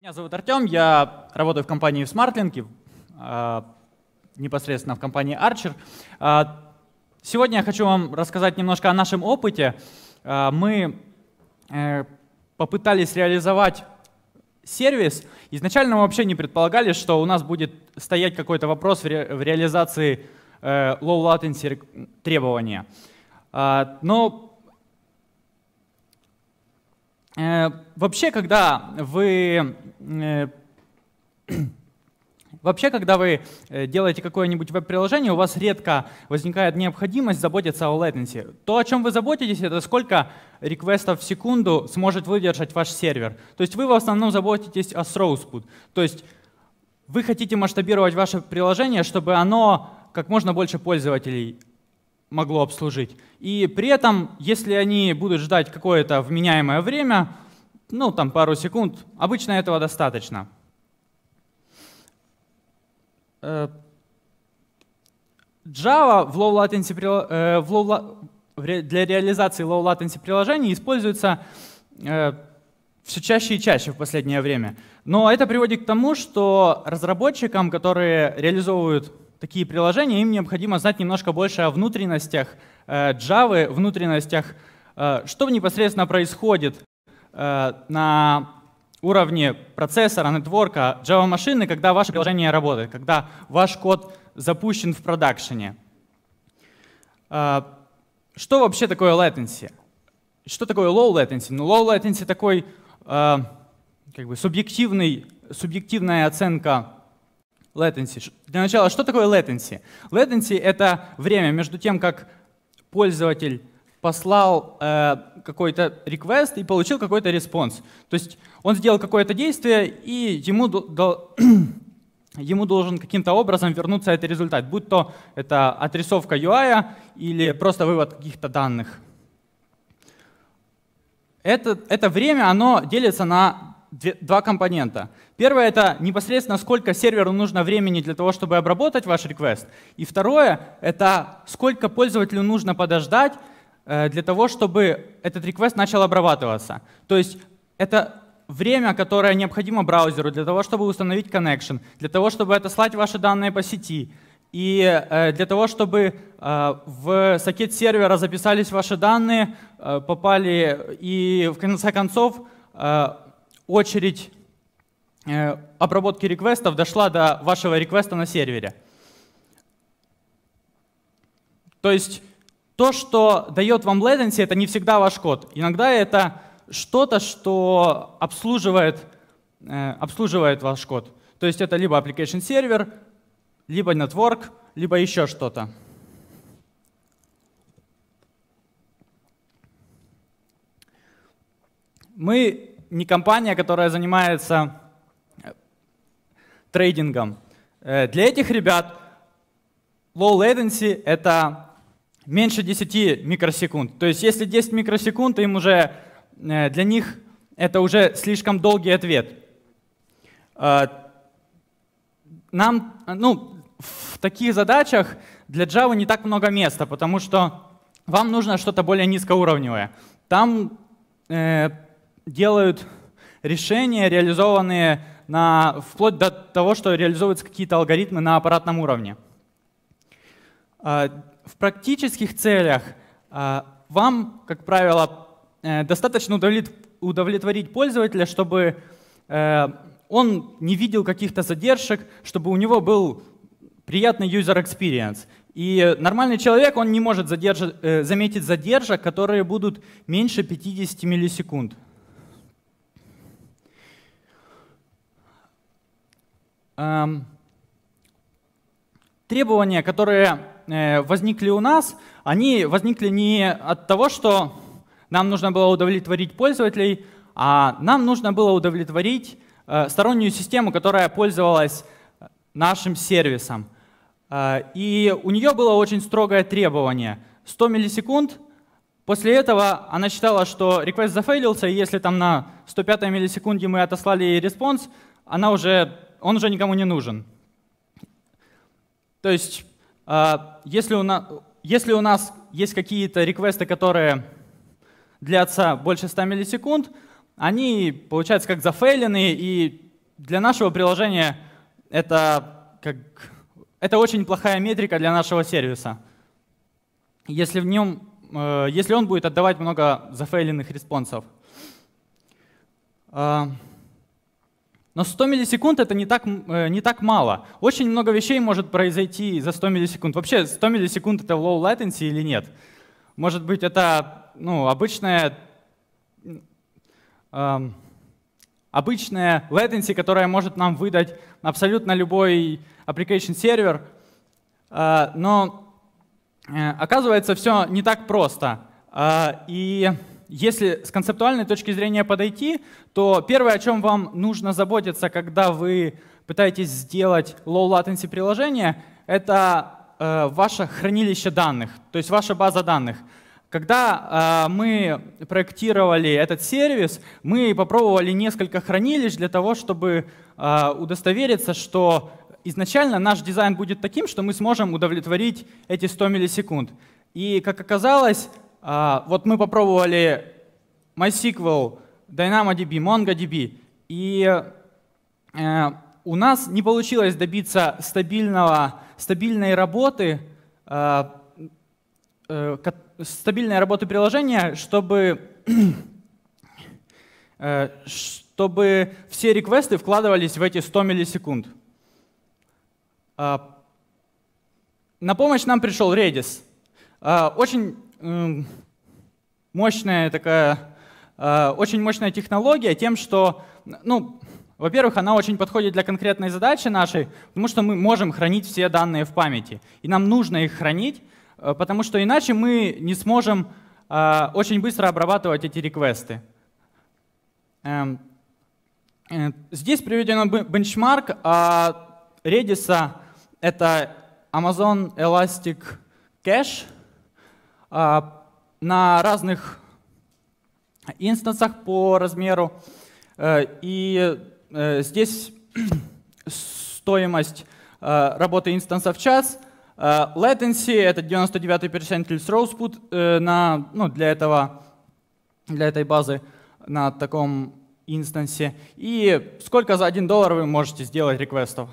Меня зовут Артем, я работаю в компании в Smartlink, э, непосредственно в компании Archer. Э, сегодня я хочу вам рассказать немножко о нашем опыте. Э, мы попытались реализовать сервис. Изначально мы вообще не предполагали, что у нас будет стоять какой-то вопрос в реализации low latency требования. Но Вообще, когда вы Э, вообще, когда вы э, делаете какое-нибудь веб-приложение, у вас редко возникает необходимость заботиться о latency. То, о чем вы заботитесь, это сколько реквестов в секунду сможет выдержать ваш сервер. То есть вы в основном заботитесь о throughput. То есть вы хотите масштабировать ваше приложение, чтобы оно как можно больше пользователей могло обслужить. И при этом, если они будут ждать какое-то вменяемое время, ну, там пару секунд. Обычно этого достаточно. Э, Java в low latency, э, в low, для реализации low latency приложений используется э, все чаще и чаще в последнее время. Но это приводит к тому, что разработчикам, которые реализовывают такие приложения, им необходимо знать немножко больше о внутренностях Java, внутренностях, что непосредственно происходит Э, на уровне процессора, нетворка, Java-машины, когда ваше приложение работает, когда ваш код запущен в продакшене. Э, что вообще такое latency? Что такое low latency? Ну, low latency такой э, как бы субъективный, субъективная оценка latency. Для начала, что такое latency? Latency — это время между тем, как пользователь послал э, какой-то request и получил какой-то респонс. То есть он сделал какое-то действие, и ему, до, ему должен каким-то образом вернуться этот результат, будь то это отрисовка UI или просто вывод каких-то данных. Это, это время, оно делится на две, два компонента. Первое — это непосредственно сколько серверу нужно времени для того, чтобы обработать ваш реквест. И второе — это сколько пользователю нужно подождать, Э, для того, чтобы этот реквест начал обрабатываться. То есть это время, которое необходимо браузеру для того, чтобы установить connection, для того, чтобы отослать ваши данные по сети, и э, для того, чтобы э, в сокет сервера записались ваши данные, попали, и в конце концов очередь обработки реквестов дошла до вашего реквеста на сервере. То есть то, что дает вам latency, это не всегда ваш код. Иногда это что-то, что обслуживает, э, обслуживает ваш код. То есть это либо application сервер, либо network, либо еще что-то. Мы не компания, которая занимается э, трейдингом. Э, для этих ребят low latency — это меньше 10 микросекунд. То есть если 10 микросекунд, им уже, э, для них это уже слишком долгий ответ. А, нам, ну, в таких задачах для Java не так много места, потому что вам нужно что-то более низкоуровневое. Там э, делают решения, реализованные на, вплоть до того, что реализуются какие-то алгоритмы на аппаратном уровне. А, в практических целях а, вам, как правило, э, достаточно удовлетворить пользователя, чтобы э, он не видел каких-то задержек, чтобы у него был приятный user experience. И нормальный человек, он не может задерж... Э, заметить задержек, которые будут меньше 50 миллисекунд. Эм, требования, которые Э, возникли у нас, они возникли не от того, что нам нужно было удовлетворить пользователей, а нам нужно было удовлетворить э, стороннюю систему, которая пользовалась э, нашим сервисом. И у нее было очень строгое требование. 100 миллисекунд. После этого она считала, что request зафейлился, и если там на 105 миллисекунде мы отослали ей респонс, она уже, он уже никому не нужен. То есть а, если у нас, если у нас есть какие-то реквесты, которые длятся больше 100 миллисекунд, они, получаются как зафейлены, и для нашего приложения это, как, это очень плохая метрика для нашего сервиса. Если, в нем, э, если он будет отдавать много зафейленных респонсов. А, но 100 миллисекунд — это не так, э, не так мало. Очень много вещей может произойти за 100 миллисекунд. Вообще, 100 миллисекунд — это low latency или нет? Может быть, это ну, обычная, эм, обычная latency, которая может нам выдать абсолютно любой application сервер. Э, но э, оказывается, все не так просто. Э, и если с концептуальной точки зрения подойти, то первое, о чем вам нужно заботиться, когда вы пытаетесь сделать low latency приложение, это э, ваше хранилище данных, то есть ваша база данных. Когда э, мы проектировали этот сервис, мы попробовали несколько хранилищ для того, чтобы э, удостовериться, что изначально наш дизайн будет таким, что мы сможем удовлетворить эти 100 миллисекунд. И, как оказалось, а, вот мы попробовали MySQL, DynamoDB, MongoDB, и э, у нас не получилось добиться стабильного, стабильной работы, э, э, стабильной работы приложения, чтобы, э, чтобы все реквесты вкладывались в эти 100 миллисекунд. А, на помощь нам пришел Redis. А, очень мощная такая, а, очень мощная технология тем, что, ну, во-первых, она очень подходит для конкретной задачи нашей, потому что мы можем хранить все данные в памяти. И нам нужно их хранить, э, потому что иначе мы не сможем а, очень быстро обрабатывать эти реквесты. Эм, э, здесь приведен бенчмарк а Redis. Это Amazon Elastic Cache — а, на разных инстансах по размеру. Э, и э, здесь стоимость э, работы инстанса в час. Latency — это 99 персентиль throughput на, ну, для, этого, для этой базы на таком инстансе. И сколько за 1 доллар вы можете сделать реквестов.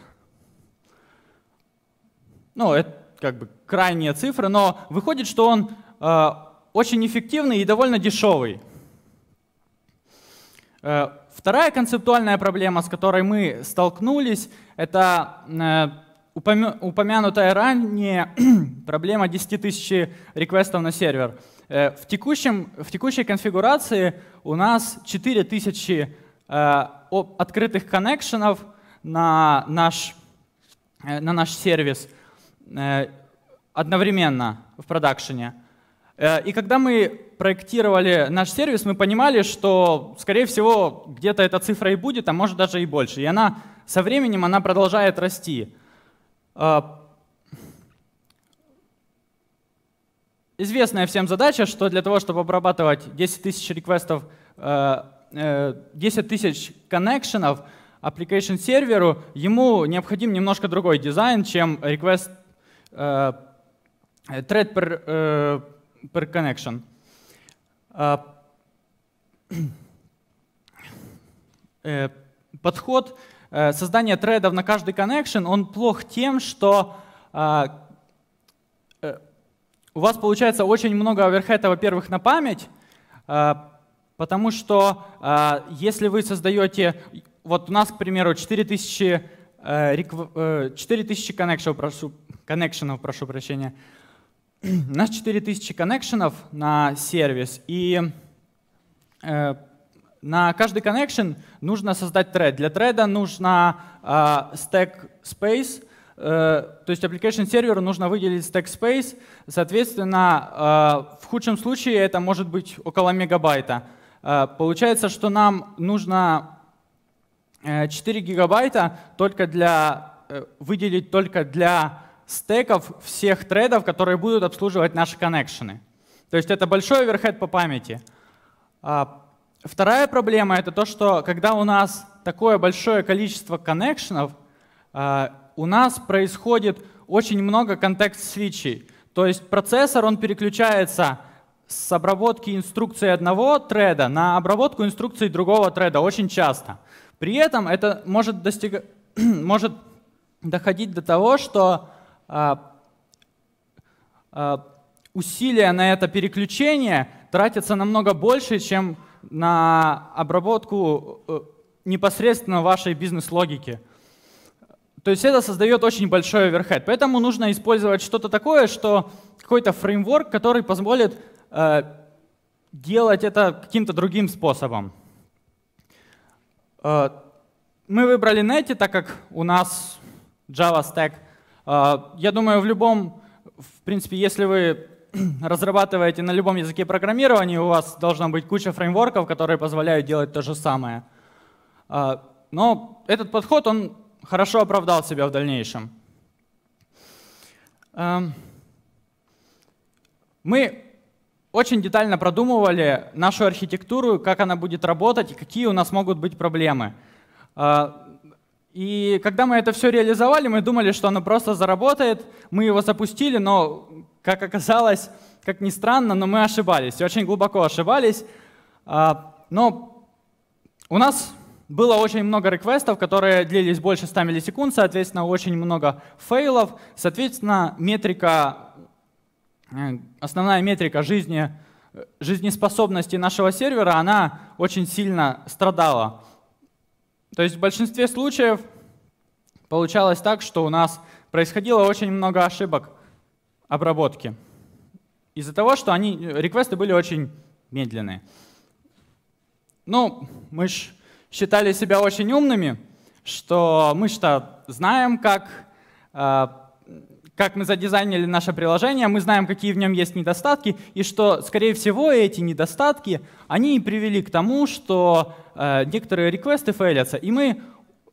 Ну, это как бы крайние цифры, но выходит, что он Э, очень эффективный и довольно дешевый. Э, вторая концептуальная проблема, с которой мы столкнулись, это э, упомянутая ранее проблема 10 тысяч реквестов на сервер. В, текущем, в текущей конфигурации у нас 4 тысячи открытых коннекшенов на наш, на наш сервис одновременно в продакшене. Э, и когда мы проектировали наш сервис, мы понимали, что, скорее всего, где-то эта цифра и будет, а может даже и больше. И она со временем она продолжает расти. Э, известная всем задача, что для того, чтобы обрабатывать 10 тысяч реквестов, 10 э, тысяч коннекшенов application серверу, ему необходим немножко другой дизайн, чем request thread per per connection. А, э, подход э, создания тредов на каждый connection, он плох тем, что а, э, у вас получается очень много оверхета, во-первых, на память, а, потому что если вы создаете, вот у нас, к примеру, 4000 4000 connection, прошу, connection, прошу прощения у нас 4000 коннекшенов на сервис, и э, на каждый connection нужно создать тред. Для треда нужно э, stack space, э, то есть application серверу нужно выделить stack space, соответственно, э, в худшем случае это может быть около мегабайта. Э, получается, что нам нужно 4 э, гигабайта только для, э, выделить только для стеков всех тредов, которые будут обслуживать наши коннекшены. То есть это большой оверхед по памяти. А, вторая проблема — это то, что когда у нас такое большое количество коннекшенов, а, у нас происходит очень много контекст-свитчей. То есть процессор, он переключается с обработки инструкции одного треда на обработку инструкции другого треда очень часто. При этом это может, достиг... может доходить до того, что а, а, усилия на это переключение тратятся намного больше, чем на обработку э, непосредственно вашей бизнес-логики. То есть это создает очень большой overhead. Поэтому нужно использовать что-то такое, что какой-то фреймворк, который позволит э, делать это каким-то другим способом. Э, мы выбрали Netty, так как у нас Java Stack а, я думаю, в любом, в принципе, если вы разрабатываете на любом языке программирования, у вас должна быть куча фреймворков, которые позволяют делать то же самое. А, но этот подход, он хорошо оправдал себя в дальнейшем. Эм, мы очень детально продумывали нашу архитектуру, как она будет работать и какие у нас могут быть проблемы. А, и когда мы это все реализовали, мы думали, что оно просто заработает. Мы его запустили, но, как оказалось, как ни странно, но мы ошибались. Очень глубоко ошибались. А, но у нас было очень много реквестов, которые длились больше 100 миллисекунд, соответственно, очень много фейлов. Соответственно, метрика, э, основная метрика жизни, э, жизнеспособности нашего сервера, она очень сильно страдала. То есть в большинстве случаев получалось так, что у нас происходило очень много ошибок обработки. Из-за того, что они, реквесты были очень медленные. Ну, мы же считали себя очень умными, что мы что знаем, как э, как мы задизайнили наше приложение, мы знаем, какие в нем есть недостатки, и что, скорее всего, эти недостатки, они привели к тому, что э, некоторые реквесты фейлятся, и мы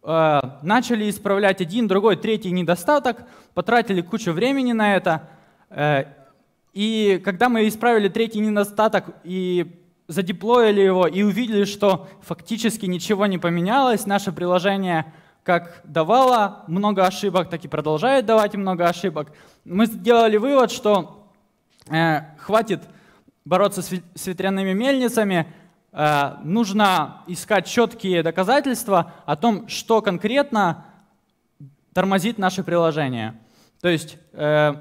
э, начали исправлять один, другой, третий недостаток, потратили кучу времени на это, э, и когда мы исправили третий недостаток и задеплоили его, и увидели, что фактически ничего не поменялось, наше приложение — как давала много ошибок, так и продолжает давать много ошибок, мы сделали вывод, что э, хватит бороться с ветряными мельницами, э, нужно искать четкие доказательства о том, что конкретно тормозит наше приложение. То есть, э,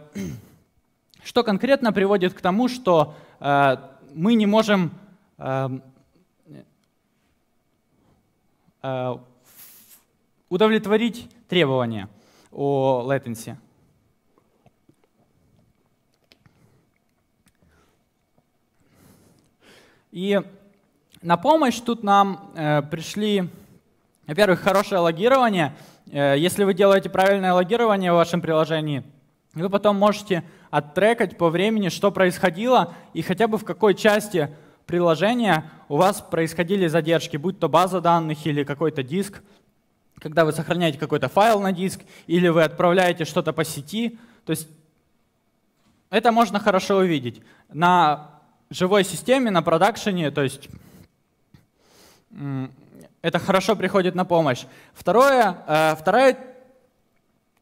что конкретно приводит к тому, что э, мы не можем эм, э, э, удовлетворить требования о latency. И на помощь тут нам э, пришли, во-первых, хорошее логирование. Э, если вы делаете правильное логирование в вашем приложении, вы потом можете оттрекать по времени, что происходило и хотя бы в какой части приложения у вас происходили задержки, будь то база данных или какой-то диск когда вы сохраняете какой-то файл на диск или вы отправляете что-то по сети. То есть это можно хорошо увидеть. На живой системе, на продакшене, то есть это хорошо приходит на помощь. Второе, э, вторая,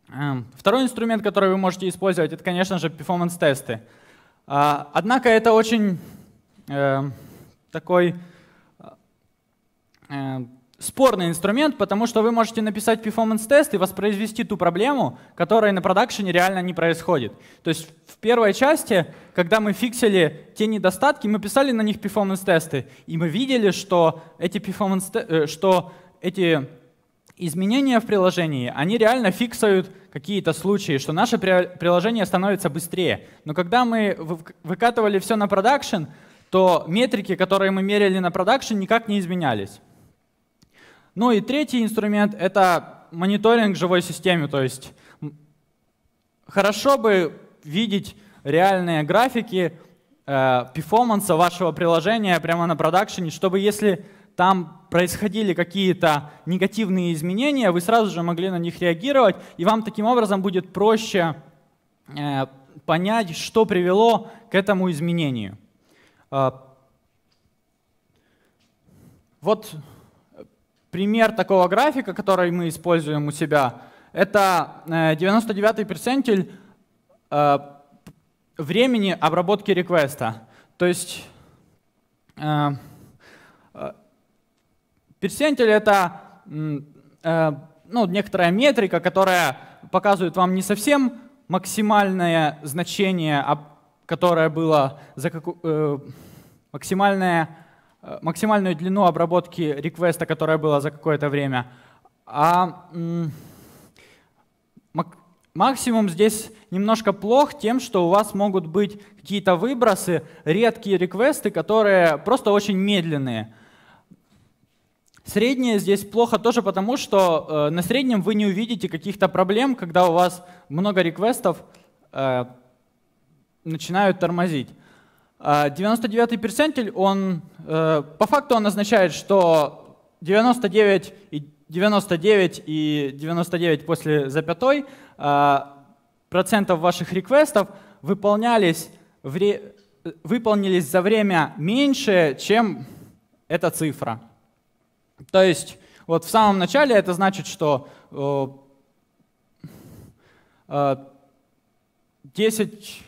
эм, второй инструмент, который вы можете использовать, это, конечно же, performance-тесты. А, однако это очень эм, такой э, спорный инструмент, потому что вы можете написать performance-тест и воспроизвести ту проблему, которая на продакшене реально не происходит. То есть в первой части, когда мы фиксили те недостатки, мы писали на них performance-тесты, и мы видели, что эти, performance э, что эти изменения в приложении, они реально фиксают какие-то случаи, что наше приложение становится быстрее. Но когда мы выкатывали все на продакшен, то метрики, которые мы мерили на продакшен, никак не изменялись. Ну и третий инструмент — это мониторинг живой системе. То есть хорошо бы видеть реальные графики э, перформанса вашего приложения прямо на продакшене, чтобы если там происходили какие-то негативные изменения, вы сразу же могли на них реагировать, и вам таким образом будет проще э, понять, что привело к этому изменению. Э, вот Пример такого графика, который мы используем у себя, это 99-й э, перцентиль э, времени обработки реквеста. То есть э, перцентиль — это ну, некоторая метрика, которая показывает вам не совсем максимальное значение, которое было за какую, максимальное Э, максимальную длину обработки реквеста, которая была за какое-то время. А максимум здесь немножко плох тем, что у вас могут быть какие-то выбросы, редкие реквесты, которые просто очень медленные. Среднее здесь плохо тоже потому, что э, на среднем вы не увидите каких-то проблем, когда у вас много реквестов э, начинают тормозить. 99-й а, перцентиль, он э, по факту он означает, что 99 и 99 и 99 после запятой э, процентов ваших реквестов выполнялись, вре, выполнились за время меньше, чем эта цифра. То есть вот в самом начале это значит, что 10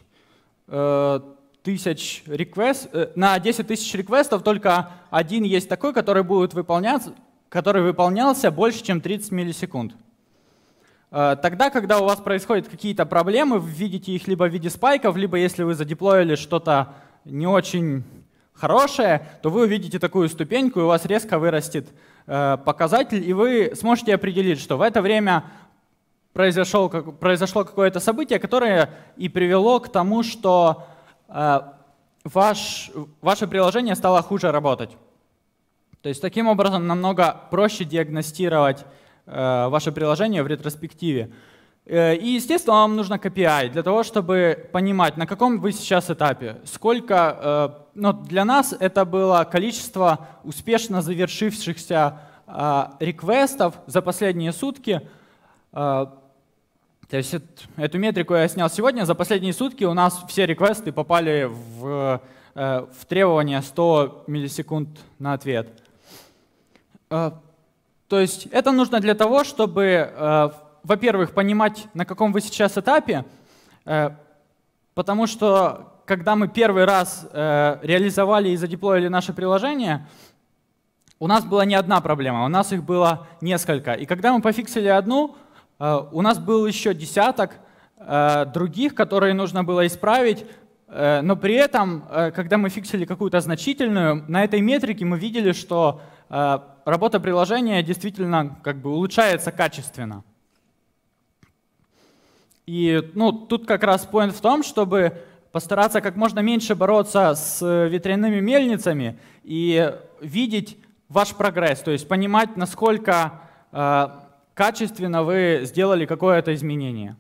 тысяч реквест, э, на 10 тысяч реквестов только один есть такой, который будет выполняться, который выполнялся больше, чем 30 миллисекунд. Э, тогда, когда у вас происходят какие-то проблемы, вы видите их либо в виде спайков, либо если вы задеплоили что-то не очень хорошее, то вы увидите такую ступеньку, и у вас резко вырастет э, показатель, и вы сможете определить, что в это время произошло, произошло какое-то событие, которое и привело к тому, что а, ваш, ваше приложение стало хуже работать. То есть таким образом намного проще диагностировать э, ваше приложение в ретроспективе. Э, и, естественно, вам нужно KPI для того, чтобы понимать, на каком вы сейчас этапе. Сколько, ну, для нас это было количество успешно завершившихся э, реквестов за последние сутки. То есть эту метрику я снял сегодня. За последние сутки у нас все реквесты попали в, э, в требование 100 миллисекунд на ответ. Э, то есть это нужно для того, чтобы, э, во-первых, понимать, на каком вы сейчас этапе, потому что когда мы первый раз реализовали и задеплоили наше приложение, у нас была не одна проблема, у нас их было несколько. И когда мы пофиксили одну, Э, у нас был еще десяток э, других, которые нужно было исправить, э, но при этом, когда мы фиксили какую-то значительную, на этой метрике мы видели, что работа приложения действительно как бы улучшается качественно. И ну, тут как раз point в том, чтобы постараться как можно меньше бороться с ветряными мельницами и видеть ваш прогресс, то есть понимать, насколько качественно вы сделали какое-то изменение.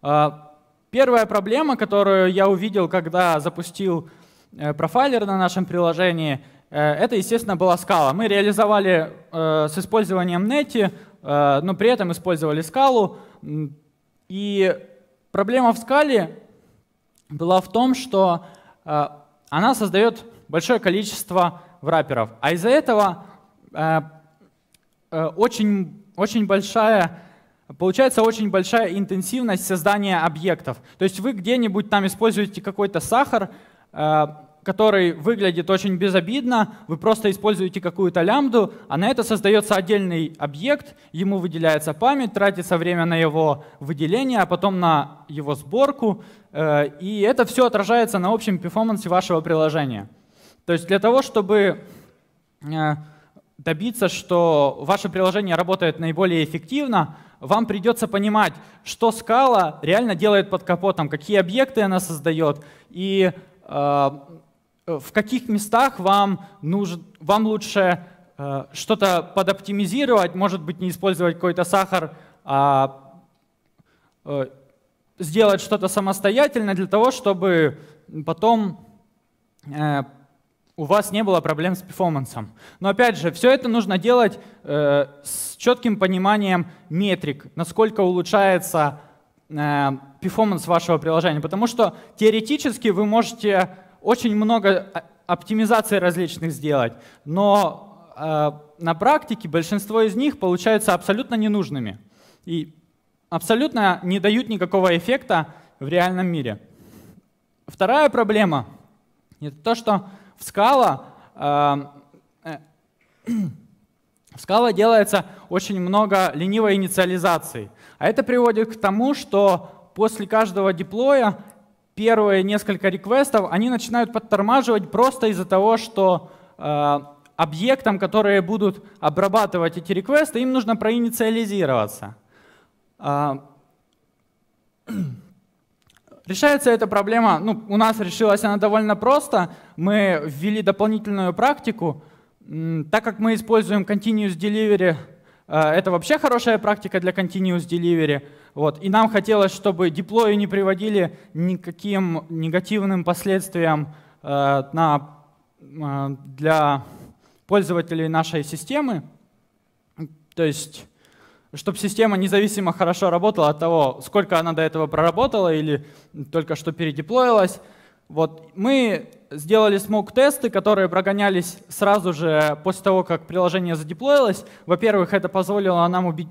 А, первая проблема, которую я увидел, когда запустил э, профайлер на нашем приложении, э, это, естественно, была скала. Мы реализовали э, с использованием Netty, но при этом использовали скалу. И проблема в скале была в том, что она создает большое количество врапперов, А из-за этого Э, очень, очень большая Получается очень большая интенсивность создания объектов. То есть вы где-нибудь там используете какой-то сахар, э, который выглядит очень безобидно, вы просто используете какую-то лямбду, а на это создается отдельный объект, ему выделяется память, тратится время на его выделение, а потом на его сборку, э, и это все отражается на общем перформансе вашего приложения. То есть для того, чтобы добиться, что ваше приложение работает наиболее эффективно, вам придется понимать, что скала реально делает под капотом, какие объекты она создает и э, в каких местах вам, нужен, вам лучше э, что-то подоптимизировать, может быть, не использовать какой-то сахар, а э, сделать что-то самостоятельно для того, чтобы потом э, у вас не было проблем с перформансом. Но опять же, все это нужно делать э, с четким пониманием метрик, насколько улучшается э, перформанс вашего приложения. Потому что теоретически вы можете очень много а, оптимизаций различных сделать, но э, на практике большинство из них получаются абсолютно ненужными и абсолютно не дают никакого эффекта в реальном мире. Вторая проблема — это то, что скала, в эм, э, скала делается очень много ленивой инициализации. А это приводит к тому, что после каждого диплоя первые несколько реквестов, они начинают подтормаживать просто из-за того, что э, объектам, которые будут обрабатывать эти реквесты, им нужно проинициализироваться. А, Решается эта проблема, ну, у нас решилась она довольно просто. Мы ввели дополнительную практику. Так как мы используем Continuous Delivery, э, это вообще хорошая практика для Continuous Delivery. Вот. И нам хотелось, чтобы диплои не приводили никаким негативным последствиям э, на, э, для пользователей нашей системы. То есть чтобы система независимо хорошо работала от того, сколько она до этого проработала или только что передеплоилась. Вот мы сделали смог-тесты, которые прогонялись сразу же после того, как приложение задеплоилось. Во-первых, это позволило нам уби...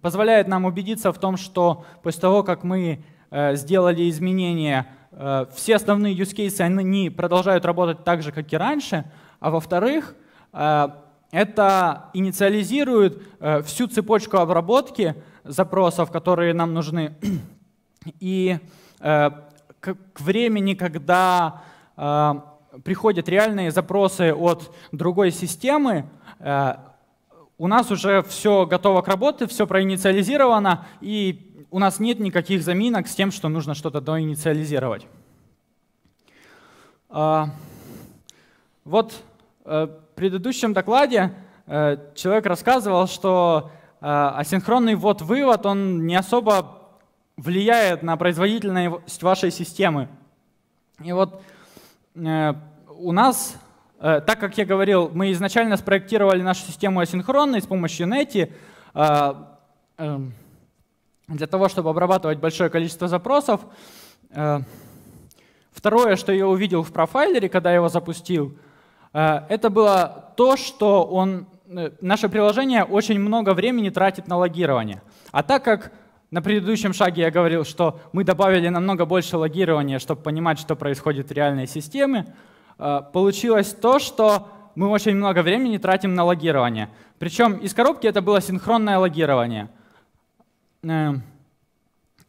позволяет нам убедиться в том, что после того, как мы э, сделали изменения, э, все основные use cases они продолжают работать так же, как и раньше. А во-вторых, э, это инициализирует э, всю цепочку обработки запросов, которые нам нужны. И э, к времени, когда э, приходят реальные запросы от другой системы, у нас уже все готово к работе, все проинициализировано, и у нас нет никаких заминок с тем, что нужно что-то доинициализировать. А, вот предыдущем докладе э, человек рассказывал, что э, асинхронный ввод-вывод, он не особо влияет на производительность вашей системы. И вот э, у нас, так как я говорил, мы изначально спроектировали нашу систему асинхронной с помощью Netty эм, для того, чтобы обрабатывать большое количество запросов. Второе, что я увидел в профайлере, когда я его запустил — Э, это было то, что он, э, наше приложение очень много времени тратит на логирование. А так как на предыдущем шаге я говорил, что мы добавили намного больше логирования, чтобы понимать, что происходит в реальной системе, э, получилось то, что мы очень много времени тратим на логирование. Причем из коробки это было синхронное логирование. Эм,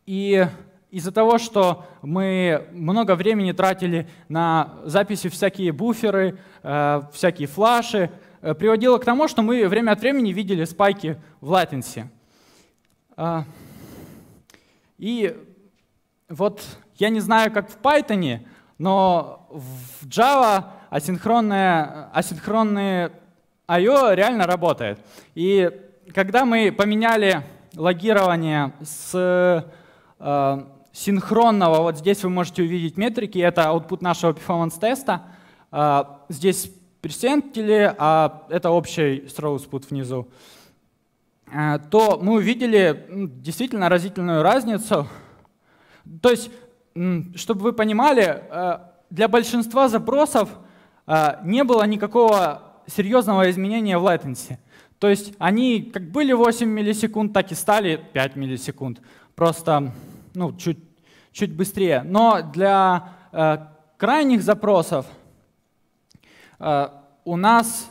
и из-за того, что мы много времени тратили на записи всякие буферы, э, всякие флаши, э, приводило к тому, что мы время от времени видели спайки в латенсе. А, и вот я не знаю, как в Python, но в Java асинхронное, асинхронное I.O. реально работает. И когда мы поменяли логирование с э, синхронного, вот здесь вы можете увидеть метрики, это output нашего performance-теста. А, здесь персентили, а это общий throughput внизу. А, то мы увидели действительно разительную разницу. То есть, чтобы вы понимали, а, для большинства запросов не было никакого серьезного изменения в latency. То есть они как были 8 миллисекунд, так и стали 5 миллисекунд. Просто ну, чуть, чуть быстрее. Но для э, крайних запросов э, у нас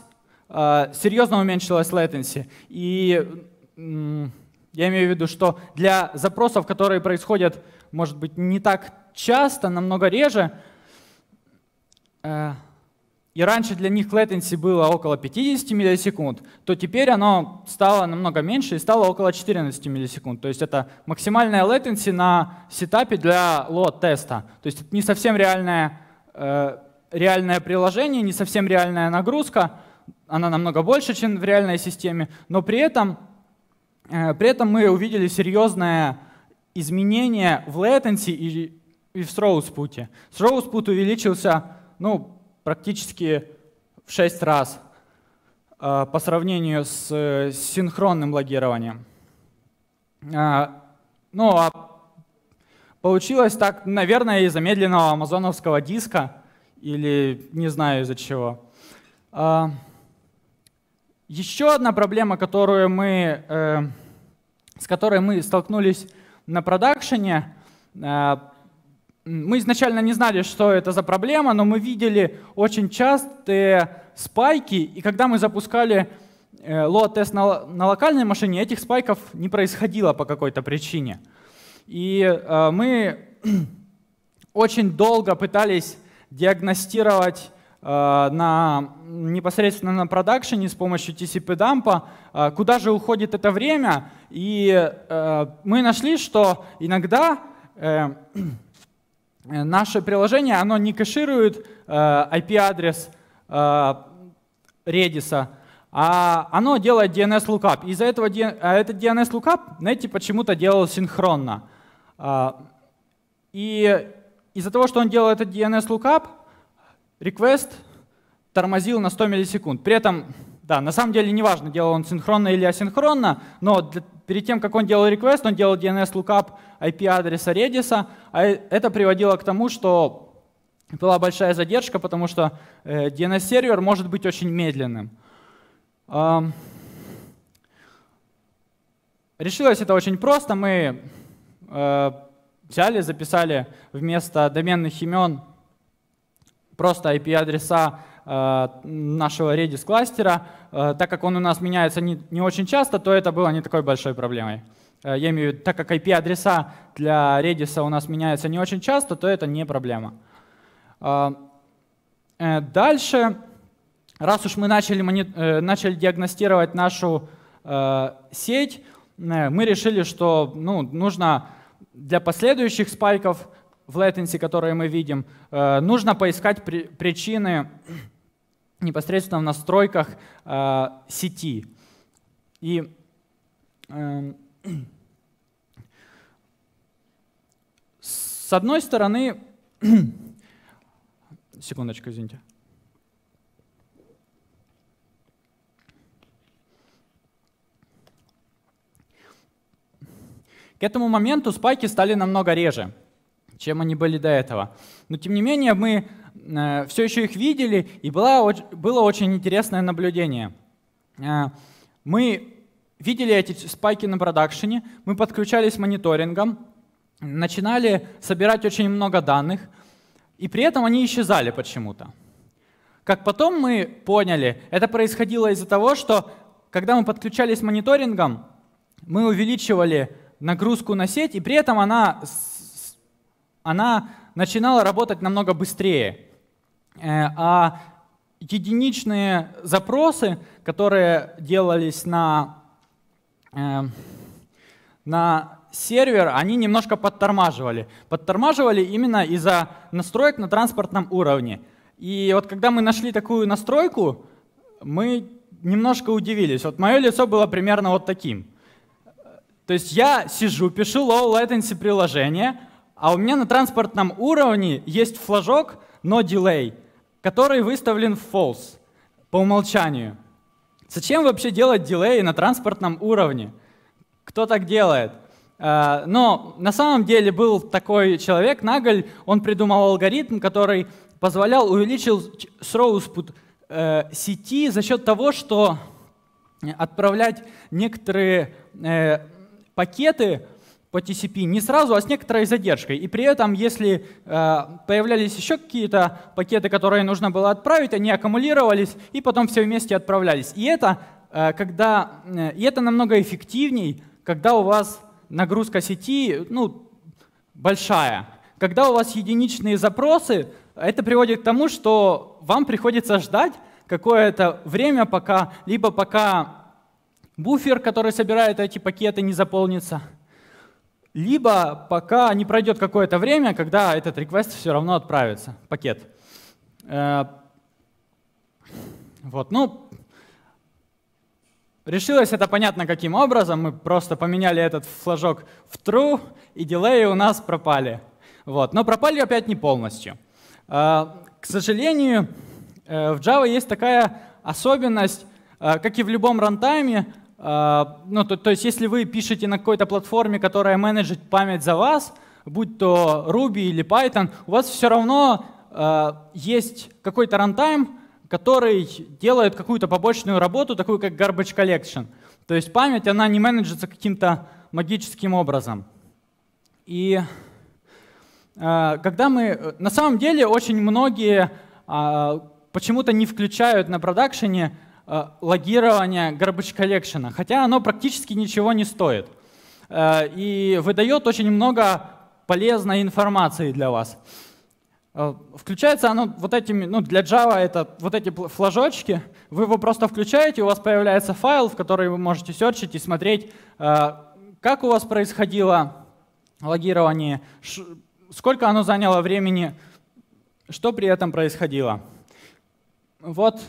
э, серьезно уменьшилась latency. И э, я имею в виду, что для запросов, которые происходят, может быть, не так часто, намного реже, э, и раньше для них latency было около 50 миллисекунд, то теперь оно стало намного меньше и стало около 14 миллисекунд. То есть это максимальная latency на сетапе для лот-теста. То есть это не совсем реальное, э, реальное приложение, не совсем реальная нагрузка. Она намного больше, чем в реальной системе. Но при этом, э, при этом мы увидели серьезное изменение в latency и, и в throughput. Throughput увеличился ну, практически в 6 раз а, по сравнению с э, синхронным логированием. А, ну, а получилось так, наверное, из-за медленного амазоновского диска или не знаю из-за чего. А, еще одна проблема, которую мы, э, с которой мы столкнулись на продакшене, мы изначально не знали, что это за проблема, но мы видели очень частые спайки, и когда мы запускали э, лоа-тест на, на локальной машине, этих спайков не происходило по какой-то причине. И э, мы очень долго пытались диагностировать э, на, непосредственно на продакшене с помощью TCP-дампа, э, куда же уходит это время. И э, мы нашли, что иногда... Э, наше приложение, оно не кэширует IP-адрес э, э, Redis, а оно делает DNS lookup. Из-за этого а этот DNS lookup Netty почему-то делал синхронно. Э, и из-за того, что он делал этот DNS lookup, request тормозил на 100 миллисекунд. При этом да, на самом деле неважно, делал он синхронно или асинхронно, но для, перед тем, как он делал request, он делал DNS lookup IP-адреса Redis, а это приводило к тому, что была большая задержка, потому что э, DNS-сервер может быть очень медленным. Эм. Решилось это очень просто. Мы э, взяли, записали вместо доменных имен просто IP-адреса э, нашего Redis кластера Э, так как он у нас меняется не, не очень часто, то это было не такой большой проблемой. Э, я имею в виду, так как IP-адреса для Redis у нас меняются не очень часто, то это не проблема. Э, дальше, раз уж мы начали, начали диагностировать нашу сеть, мы решили, что ну, нужно для последующих спайков в latency, которые мы видим, нужно поискать причины непосредственно в настройках э, сети. И э, с одной стороны, секундочку, извините. К этому моменту спайки стали намного реже, чем они были до этого. Но тем не менее мы э, все еще их видели, и было, было очень интересное наблюдение. Э, мы видели эти спайки на продакшене, мы подключались мониторингом, начинали собирать очень много данных, и при этом они исчезали почему-то. Как потом мы поняли, это происходило из-за того, что когда мы подключались мониторингом, мы увеличивали нагрузку на сеть, и при этом она, она начинала работать намного быстрее. Э, а единичные запросы, которые делались на, э, на сервер, они немножко подтормаживали. Подтормаживали именно из-за настроек на транспортном уровне. И вот когда мы нашли такую настройку, мы немножко удивились. Вот мое лицо было примерно вот таким. То есть я сижу, пишу low latency приложение, а у меня на транспортном уровне есть флажок но Delay», который выставлен в false по умолчанию. Зачем вообще делать дилей на транспортном уровне? Кто так делает? А, но на самом деле был такой человек, Наголь, он придумал алгоритм, который позволял, увеличил throughput э, сети за счет того, что отправлять некоторые э, пакеты по TCP не сразу, а с некоторой задержкой. И при этом, если э, появлялись еще какие-то пакеты, которые нужно было отправить, они аккумулировались и потом все вместе отправлялись. И это, э, когда, э, и это намного эффективней, когда у вас нагрузка сети ну, большая. Когда у вас единичные запросы, это приводит к тому, что вам приходится ждать какое-то время, пока, либо пока буфер, который собирает эти пакеты, не заполнится — либо пока не пройдет какое-то время, когда этот реквест все равно отправится, пакет. Э, вот, ну, решилось это понятно каким образом. Мы просто поменяли этот флажок в true, и дилеи у нас пропали. Вот, но пропали опять не полностью. Э, к сожалению, э, в Java есть такая особенность, как и в любом рантайме, а, ну, то, то есть, если вы пишете на какой-то платформе, которая менеджит память за вас, будь то Ruby или Python, у вас все равно э, есть какой-то рантайм, который делает какую-то побочную работу, такую как garbage collection. То есть память, она не менеджится каким-то магическим образом. И э, когда мы... Э, на самом деле очень многие э, почему-то не включают на продакшене Э, логирование garbage collection, хотя оно практически ничего не стоит. Э, и выдает очень много полезной информации для вас. Э, включается оно вот этими, ну для Java это вот эти флажочки, вы его просто включаете, у вас появляется файл, в который вы можете серчить и смотреть, как у вас происходило логирование, сколько оно заняло времени, что при этом происходило. Вот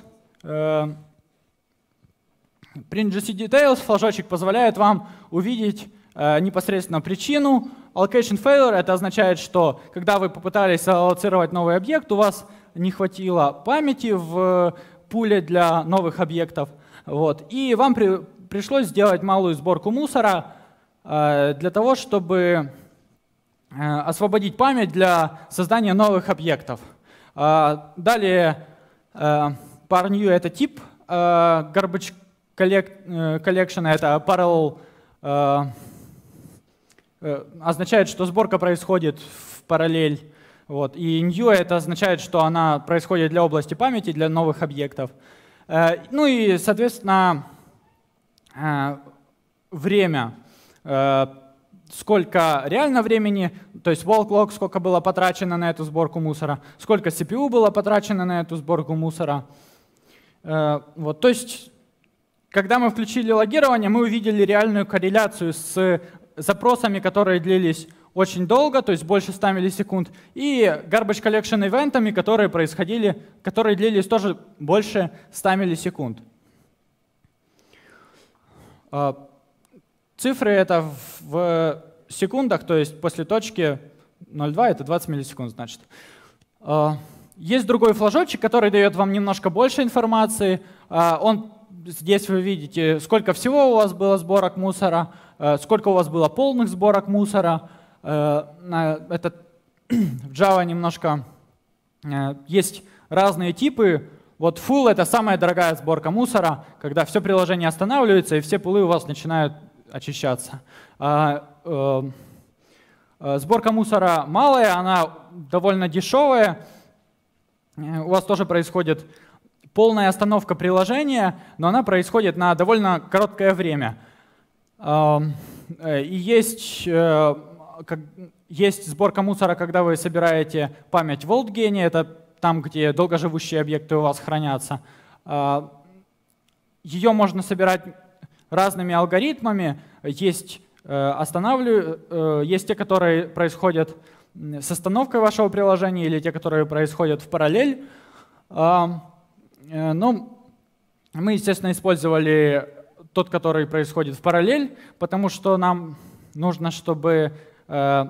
Print GC Details флажочек позволяет вам увидеть э, непосредственно причину. Allocation failure — это означает, что когда вы попытались аллоцировать новый объект, у вас не хватило памяти в пуле для новых объектов. Вот. И вам при, пришлось сделать малую сборку мусора э, для того, чтобы э, освободить память для создания новых объектов. Э, далее э, parnew — это тип э, garbage collection э, — это parallel, э, э, означает, что сборка происходит в параллель. Вот. И new — это означает, что она происходит для области памяти, для новых объектов. Ну и, соответственно, время. Сколько реально времени, то есть wall clock, сколько было потрачено на эту сборку мусора, сколько CPU было потрачено на эту сборку мусора. Вот, то есть когда мы включили логирование, мы увидели реальную корреляцию с э, запросами, которые длились очень долго, то есть больше 100 миллисекунд, и garbage collection ивентами, которые происходили, которые длились тоже больше 100 миллисекунд. А, цифры это в секундах, то есть после точки 0,2 это 20 миллисекунд, значит. А, есть другой флажочек, который дает вам немножко больше информации. А, он здесь вы видите, сколько всего у вас было сборок мусора, э, сколько у вас было полных сборок мусора. Э, это в Java немножко э, есть разные типы. Вот full — это самая дорогая сборка мусора, когда все приложение останавливается, и все пулы у вас начинают очищаться. А, сборка мусора малая, она довольно дешевая. У вас тоже происходит полная остановка приложения, но она происходит на довольно короткое время. Э, и есть, э, есть сборка мусора, когда вы собираете память в Oldgene, это там, где долгоживущие объекты у вас хранятся. А, Ее можно собирать разными алгоритмами. Есть, э, останавливаю, есть те, которые происходят с остановкой вашего приложения или те, которые происходят в параллель. Э, ну, мы, естественно, использовали тот, который происходит в параллель, потому что нам нужно, чтобы… Э,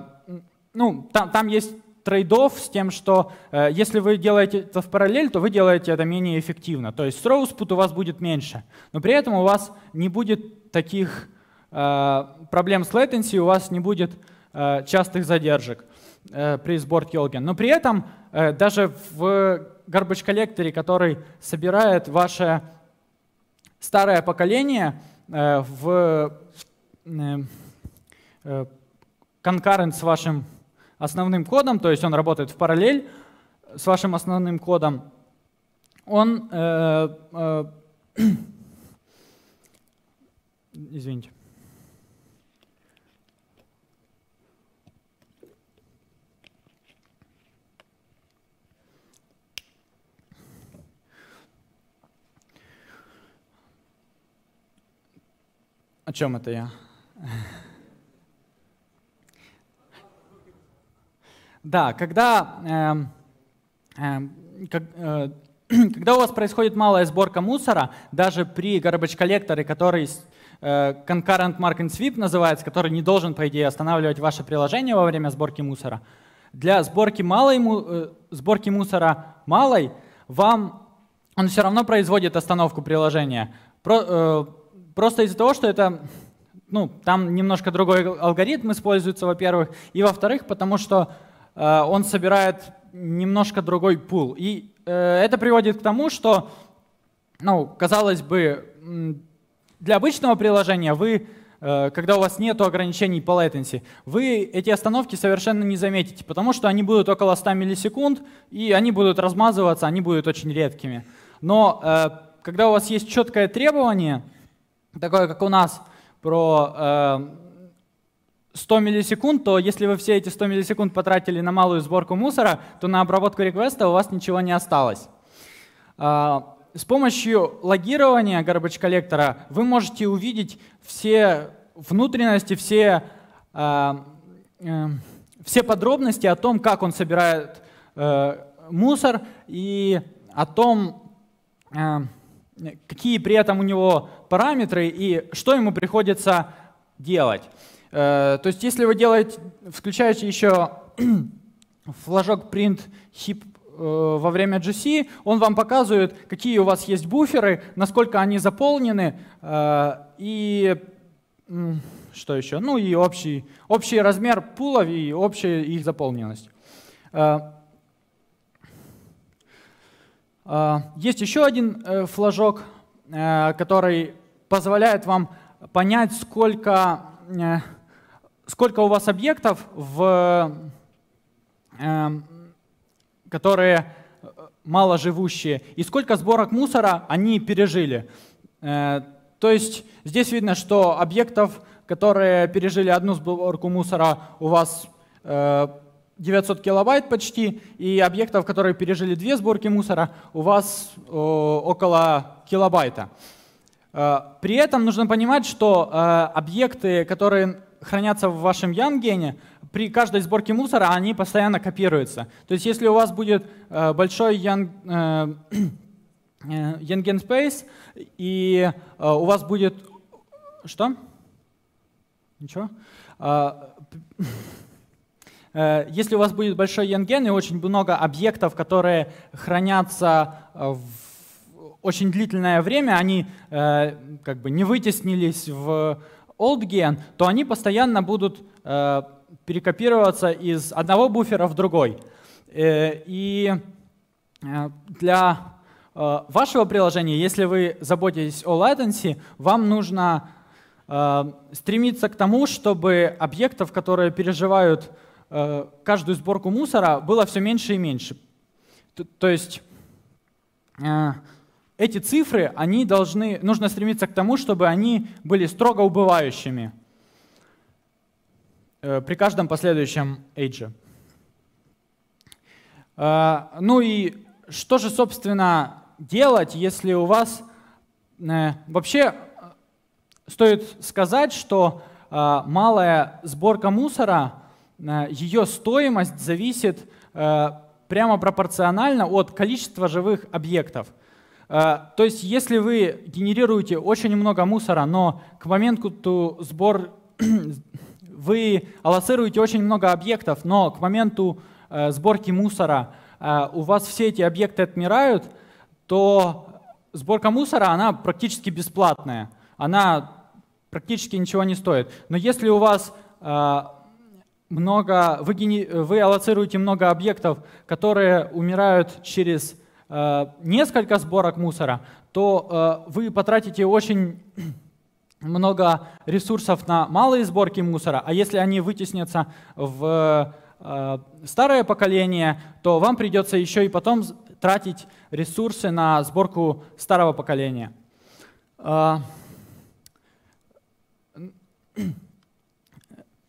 ну, там, там есть трейдов с тем, что э, если вы делаете это в параллель, то вы делаете это менее эффективно. То есть throughput у вас будет меньше, но при этом у вас не будет таких проблем с latency, у вас не будет частых задержек при сборке Olgen. Но при этом даже в гарбач-коллекторе, который собирает ваше старое поколение э, в конкурент э, э, с вашим основным кодом, то есть он работает в параллель с вашим основным кодом, он... Э, э, извините. О чем это я? Да, когда, эм, эм, э, э, когда у вас происходит малая сборка мусора, даже при garbage-коллекторе, который э, Concurrent Mark Sweep называется, который не должен, по идее, останавливать ваше приложение во время сборки мусора, для сборки, малой, э, сборки мусора малой вам он все равно производит остановку приложения. Про, э, Просто из-за того, что это, ну, там немножко другой алгоритм используется, во-первых, и во-вторых, потому что э, он собирает немножко другой пул. И э, это приводит к тому, что, ну, казалось бы, для обычного приложения вы э, когда у вас нет ограничений по latency, вы эти остановки совершенно не заметите, потому что они будут около 100 миллисекунд, и они будут размазываться, они будут очень редкими. Но э, когда у вас есть четкое требование, такое, как у нас, про 100 эм, миллисекунд, то если вы все эти 100 миллисекунд потратили на малую сборку мусора, то на обработку реквеста у вас ничего не осталось. Э, с помощью логирования garbage коллектора вы можете увидеть все внутренности, все, э, э, все подробности о том, как он собирает мусор и о том, какие при этом у него параметры и что ему приходится делать. Э, то есть если вы делаете, включаете еще флажок print hip э, во время GC, он вам показывает, какие у вас есть буферы, насколько они заполнены э, и что еще? Ну и общий, общий размер пулов и общая их заполненность. А, есть еще один э, флажок, э, который позволяет вам понять, сколько, э, сколько у вас объектов, в, которые мало живущие, и сколько сборок мусора они пережили. То есть здесь видно, что объектов, которые пережили одну сборку мусора, у вас 900 килобайт почти, и объектов, которые пережили две сборки мусора, у вас около килобайта. Э, при этом нужно понимать, что э, объекты, которые хранятся в вашем Янгене, при каждой сборке мусора они постоянно копируются. То есть если у вас будет э, большой Янген Young, Space, и у вас будет... Что? Ничего? Э, если у вас будет большой янген и очень много объектов, которые хранятся э, в очень длительное время, они э, как бы не вытеснились в oldgen, то они постоянно будут перекопироваться из одного буфера в другой. И для вашего приложения, если вы заботитесь о latency, вам нужно стремиться к тому, чтобы объектов, которые переживают Э, каждую сборку мусора было все меньше и меньше. То, есть э, эти цифры, они должны, нужно стремиться к тому, чтобы они были строго убывающими э, при каждом последующем эйдже. Ну и что же, собственно, делать, если у вас… Вообще стоит сказать, что малая сборка мусора Э, ее стоимость зависит э, прямо пропорционально от количества живых объектов. Э, то есть если вы генерируете очень много мусора, но к моменту сбор вы аллоцируете очень много объектов, но к моменту сборки мусора у вас все эти объекты отмирают, то сборка мусора, она практически бесплатная. Она практически ничего не стоит. Но если у вас много, вы, гени, вы аллоцируете много объектов, которые умирают через э, несколько сборок мусора, то э, вы потратите очень много ресурсов на малые сборки мусора, а если они вытеснятся в э, старое поколение, то вам придется еще и потом тратить ресурсы на сборку старого поколения. А,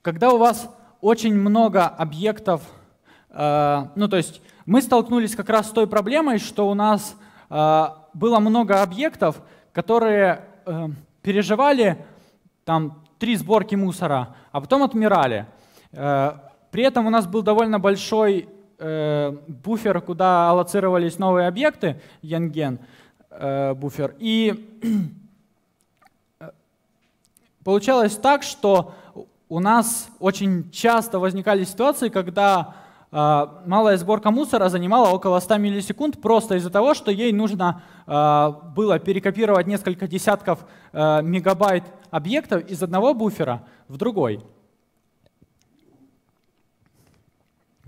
когда у вас очень много объектов, э, ну то есть мы столкнулись как раз с той проблемой, что у нас э, было много объектов, которые э, переживали там три сборки мусора, а потом отмирали. Э, при этом у нас был довольно большой э, буфер, куда аллоцировались новые объекты, янген э, буфер. И э, получалось так, что у нас очень часто возникали ситуации, когда э, малая сборка мусора занимала около 100 миллисекунд просто из-за того, что ей нужно э, было перекопировать несколько десятков э, мегабайт объектов из одного буфера в другой.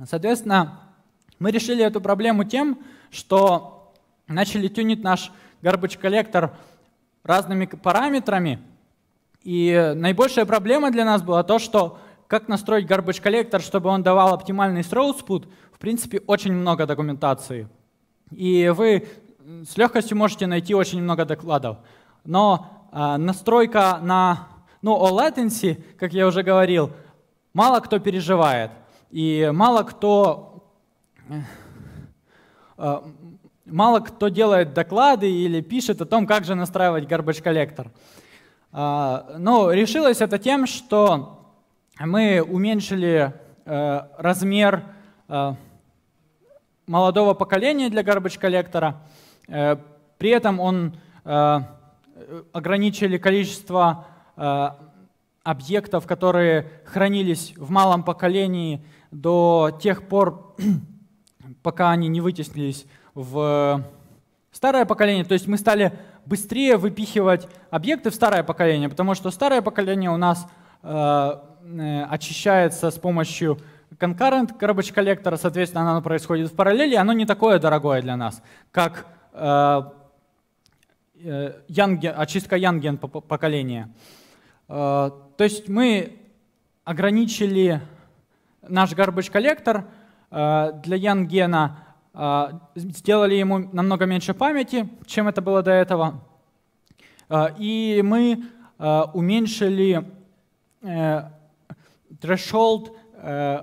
Соответственно, мы решили эту проблему тем, что начали тюнить наш garbage коллектор разными параметрами, и наибольшая проблема для нас была то, что как настроить garbage коллектор чтобы он давал оптимальный throughput, в принципе, очень много документации. И вы с легкостью можете найти очень много докладов. Но э, настройка на ну, о latency, как я уже говорил, мало кто переживает. И мало кто, э, мало кто делает доклады или пишет о том, как же настраивать garbage collector. А, ну, решилось это тем, что мы уменьшили э, размер э, молодого поколения для garbage коллектора. Э, при этом он ограничили количество объектов, которые хранились в малом поколении до тех пор, пока они не вытеснились в старое поколение. То есть мы стали быстрее выпихивать объекты в старое поколение, потому что старое поколение у нас э, э очищается с помощью concurrent garbage коллектора, соответственно, оно происходит в параллели, оно не такое дорогое для нас, как э, э янген, очистка янген поколения. Э, то есть мы ограничили наш garbage коллектор для янгена а, сделали ему намного меньше памяти, чем это было до этого. А, и мы а, уменьшили э, threshold э,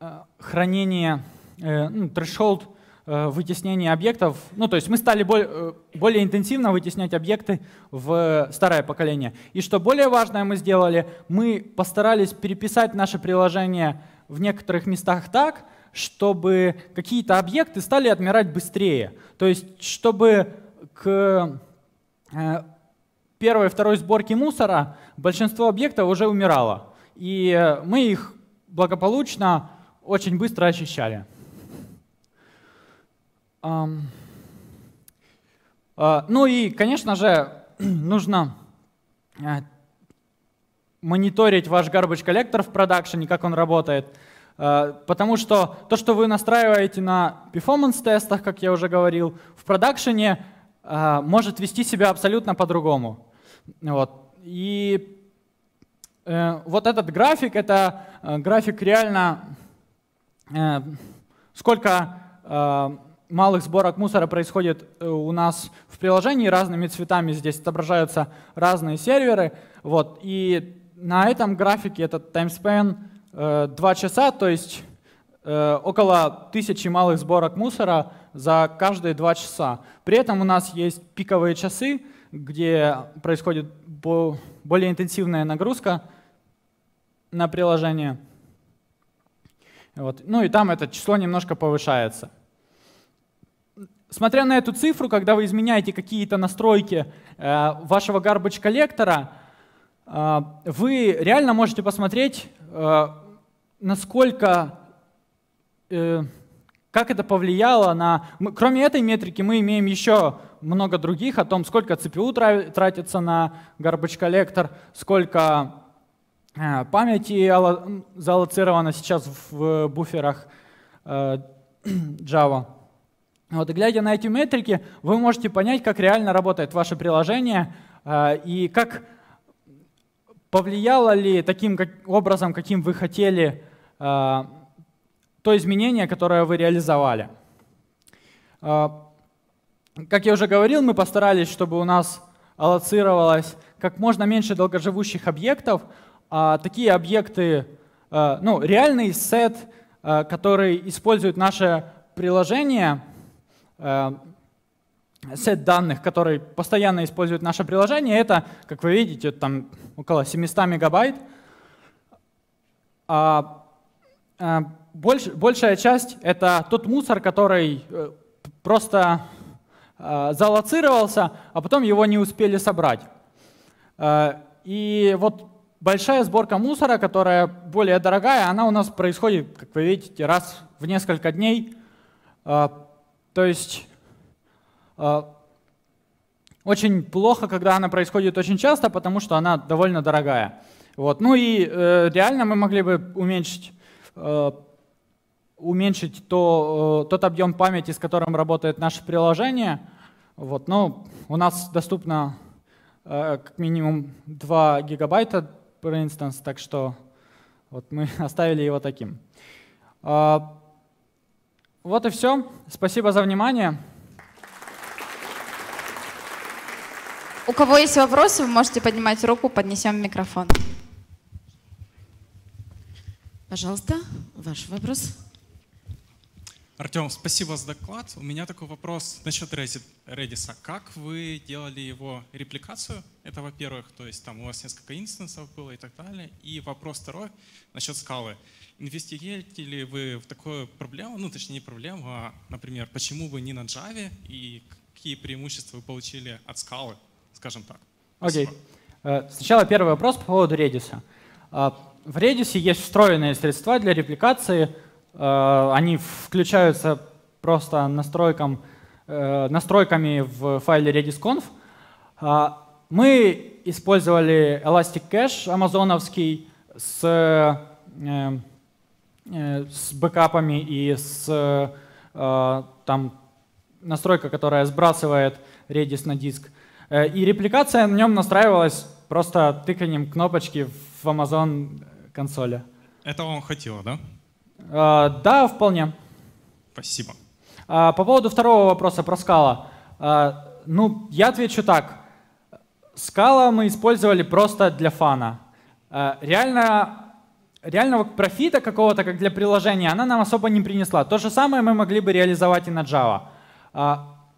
э, хранения, ну, threshold вытеснения объектов. Ну, то есть мы стали более интенсивно вытеснять объекты в старое поколение. И что более важное мы сделали, мы постарались переписать наше приложение в некоторых местах так, чтобы какие-то объекты стали отмирать быстрее. То есть, чтобы к э, первой второй сборке мусора большинство объектов уже умирало. И мы их благополучно очень быстро очищали. А, ну и, конечно же, нужно э, мониторить ваш garbage коллектор в продакшене, как он работает. Э, потому что то, что вы настраиваете на перформанс-тестах, как я уже говорил, в продакшене э, может вести себя абсолютно по-другому. Вот. И э, вот этот график, это график реально, сколько малых сборок мусора происходит у нас в приложении, разными цветами здесь отображаются разные серверы. Вот. И на этом графике этот таймспен два часа, то есть около тысячи малых сборок мусора за каждые два часа. При этом у нас есть пиковые часы, где происходит более интенсивная нагрузка на приложение. Вот. Ну и там это число немножко повышается. Смотря на эту цифру, когда вы изменяете какие-то настройки э, вашего garbage коллектора, а, вы реально можете посмотреть, э, насколько, э, как это повлияло на... Кроме этой метрики мы имеем еще много других о том, сколько CPU тратится на garbage collector, сколько э, памяти залоцировано сейчас в буферах Java. Вот, и глядя на эти метрики, вы можете понять, как реально работает ваше приложение и как Повлияло ли таким образом, каким вы хотели, э, то изменение, которое вы реализовали? Э, как я уже говорил, мы постарались, чтобы у нас аллоцировалось как можно меньше долгоживущих объектов. А такие объекты, э, ну, реальный сет, который использует наше приложение, сет данных, который постоянно использует наше приложение, это, как вы видите, там около 700 мегабайт. А, а, больш, большая часть — это тот мусор, который э, просто а, залоцировался, а потом его не успели собрать. А, и вот большая сборка мусора, которая более дорогая, она у нас происходит, как вы видите, раз в несколько дней. То есть а, очень плохо, когда она происходит очень часто, потому что она довольно дорогая. Вот. Ну и э, реально мы могли бы уменьшить, э, уменьшить то, э, тот объем памяти, с которым работает наше приложение. Вот. Но у нас доступно э, как минимум 2 гигабайта, per instance, так что вот мы оставили его таким. Э, вот и все. Спасибо за внимание. У кого есть вопросы, вы можете поднимать руку, поднесем микрофон. Пожалуйста, ваш вопрос. Артем, спасибо за доклад. У меня такой вопрос насчет Redis. Как вы делали его репликацию? Это во-первых, то есть там у вас несколько инстансов было и так далее. И вопрос второй насчет скалы. Инвестируете ли вы в такую проблему, ну точнее не проблему, а, например, почему вы не на Java и какие преимущества вы получили от скалы? скажем так. Окей. Okay. Э, сначала первый вопрос по поводу Redis. А, в Redis есть встроенные средства для репликации. Э, они включаются просто настройкам, э, настройками в файле redis.conf. А, мы использовали Elastic Cache амазоновский с, с бэкапами и с там, настройка, которая сбрасывает Redis на диск. Э, и репликация на нем настраивалась просто тыканием кнопочки в Amazon консоли. Это он хотел, да? А, да, вполне. Спасибо. А, по поводу второго вопроса про скала. А, ну, я отвечу так. Скала мы использовали просто для фана. Реально, реального профита какого-то, как для приложения, она нам особо не принесла. То же самое мы могли бы реализовать и на Java.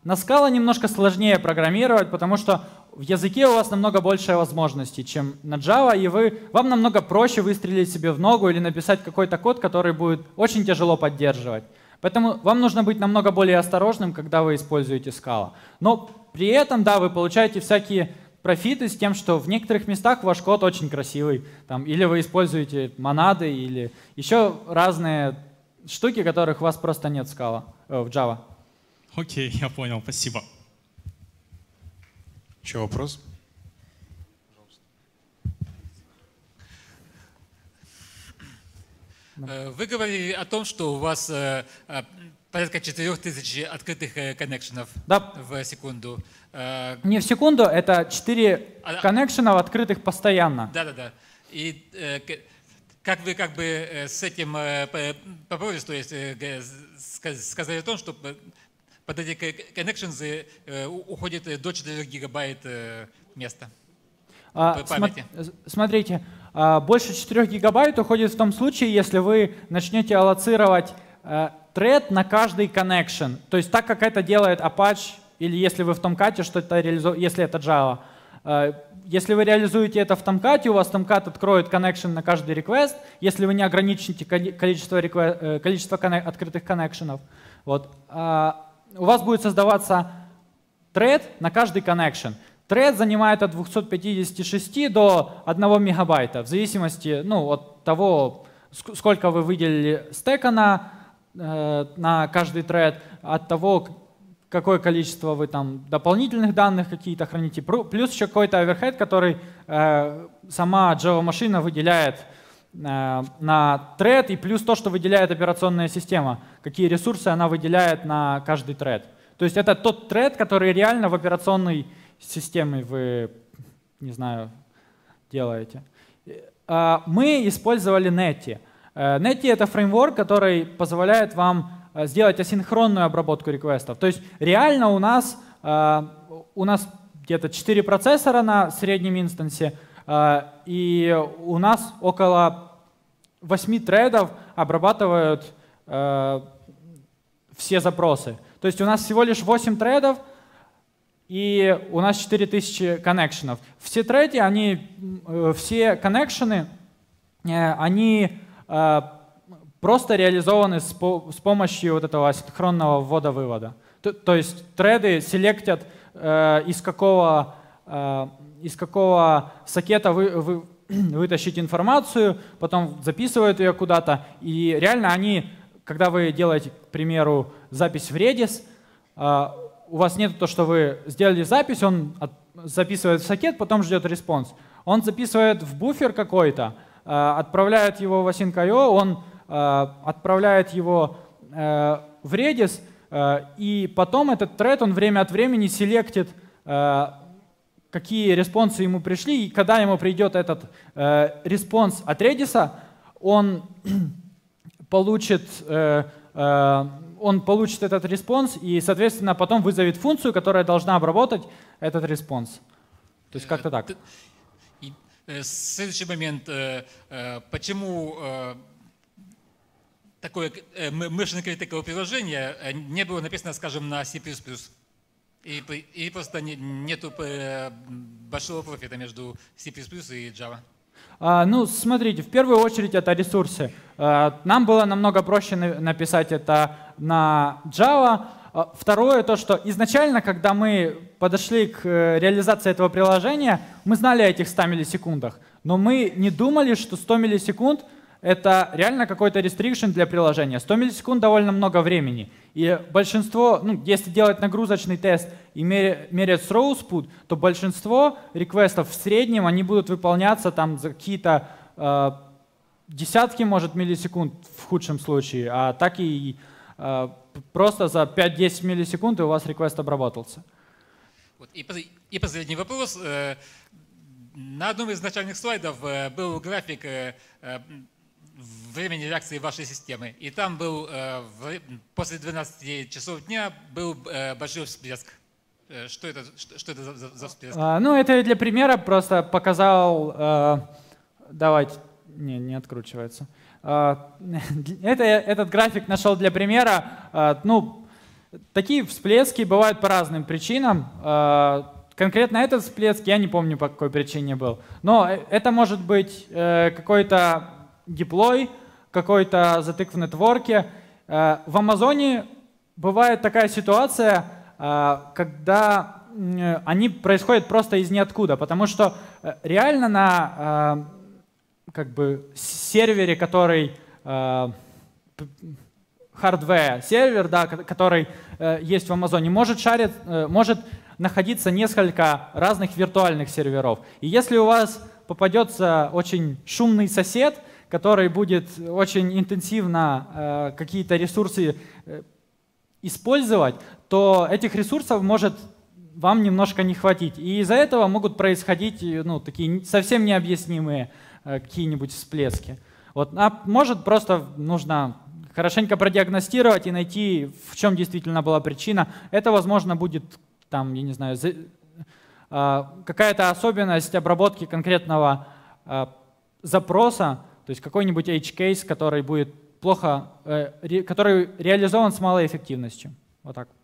На Scala немножко сложнее программировать, потому что в языке у вас намного больше возможностей, чем на Java, и вы, вам намного проще выстрелить себе в ногу или написать какой-то код, который будет очень тяжело поддерживать. Поэтому вам нужно быть намного более осторожным, когда вы используете Scala. Но при этом, да, вы получаете всякие профиты с тем, что в некоторых местах ваш код очень красивый. Там, или вы используете монады, или еще разные штуки, которых у вас просто нет в Scala, э, в Java. Окей, я понял, спасибо. Еще вопрос? Э, вы говорили о том, что у вас э, э, порядка 4000 открытых коннекшенов да. в секунду. Не в секунду, это 4 а, коннекшенов открытых постоянно. Да-да-да. И как вы как бы с этим поборолись, то есть сказали о том, что под эти connections э, уходит э, до 4 гигабайт э, места. А, памяти. смотрите, а, больше 4 гигабайт уходит в том случае, если вы начнете аллоцировать тред на каждый connection. То есть так, как это делает Apache, или если вы в Tomcat, что это реализу... если это Java. Если вы реализуете это в Tomcat, у вас Tomcat откроет connection на каждый request, если вы не ограничите количество, request... количество конне... открытых коннекшенов. Вот. А, у вас будет создаваться тред на каждый connection. Тред занимает от 256 до 1 мегабайта, в зависимости ну, от того, сколько вы выделили стека на, э, на каждый тред, от того, какое количество вы там дополнительных данных какие-то храните, плюс еще какой-то оверхед, который э, сама Java-машина выделяет Э, на тред и плюс то, что выделяет операционная система, какие ресурсы она выделяет на каждый тред. То есть это тот тред, который реально в операционной системе вы, не знаю, делаете. Э, мы использовали Netty. Э, Netty — это фреймворк, который позволяет вам сделать асинхронную обработку реквестов. То есть реально у нас, у нас где-то 4 процессора на среднем инстансе — а, и у нас около 8 трейдов обрабатывают э, все запросы. То есть у нас всего лишь 8 трейдов, и у нас 4000 коннекшенов. Все треды, они, э, все коннекшены, э, они просто реализованы с, помощью вот этого синхронного ввода-вывода. То, есть треды селектят, из какого из какого сокета вы, вы, вытащить информацию, потом записывают ее куда-то. И реально они, когда вы делаете, к примеру, запись в Redis, а, у вас нет то, что вы сделали запись, он записывает в сокет, потом ждет респонс. Он записывает в буфер какой-то, а, отправляет его в async.io, он а, отправляет его э, в Redis, э, и потом этот тред, он время от времени селектит э, какие респонсы ему пришли, и когда ему придет этот э, респонс от Redis, он получит, э, э, он получит этот респонс и, соответственно, потом вызовет функцию, которая должна обработать этот респонс. То есть как-то так. Э, и э, следующий момент. Э, почему такое мышечное критиковое приложение не было написано, скажем, на C++? И, и просто не, нету э, большого профита между C++ и Java. А, ну, смотрите, в первую очередь это ресурсы. А, нам было намного проще написать это на Java. А, второе, то, что изначально, когда мы подошли к э, реализации этого приложения, мы знали о этих 100 миллисекундах, но мы не думали, что 100 миллисекунд — это реально какой-то рестрикшн для приложения. 100 миллисекунд — довольно много времени. И большинство, ну, если делать нагрузочный тест и мерять throughput, то большинство реквестов в среднем, они будут выполняться там за какие-то э, десятки, может, миллисекунд в худшем случае, а так и э, просто за 5-10 миллисекунд и у вас реквест обработался. Вот, и, и последний вопрос. Э, на одном из начальных слайдов э, был график э, времени реакции вашей системы. И там был э, после 12 часов дня был э, большой всплеск. Э, что это, что это за, за всплеск? А, ну, это для примера просто показал... Э, давайте, не, не откручивается. А, это, этот график нашел для примера. А, ну, такие всплески бывают по разным причинам. А, конкретно этот всплеск я не помню по какой причине был. Но это может быть какой-то диплой, какой-то затык в нетворке. Э, в Амазоне бывает такая ситуация, э, когда э, они происходят просто из ниоткуда, потому что реально на как бы сервере, который хардвер, сервер, да, который есть в Амазоне, может шарит, может находиться несколько разных виртуальных серверов. И если у вас попадется очень шумный сосед, который будет очень интенсивно э, какие-то ресурсы э, использовать, то этих ресурсов может вам немножко не хватить. И из-за этого могут происходить э, ну, такие совсем необъяснимые какие-нибудь всплески. Вот. А может просто нужно хорошенько продиагностировать и найти, в чем действительно была причина. Это, возможно, будет там, я не знаю, какая-то особенность обработки конкретного запроса, то есть какой-нибудь edge case, который будет плохо, э, который реализован с малой эффективностью. Вот так.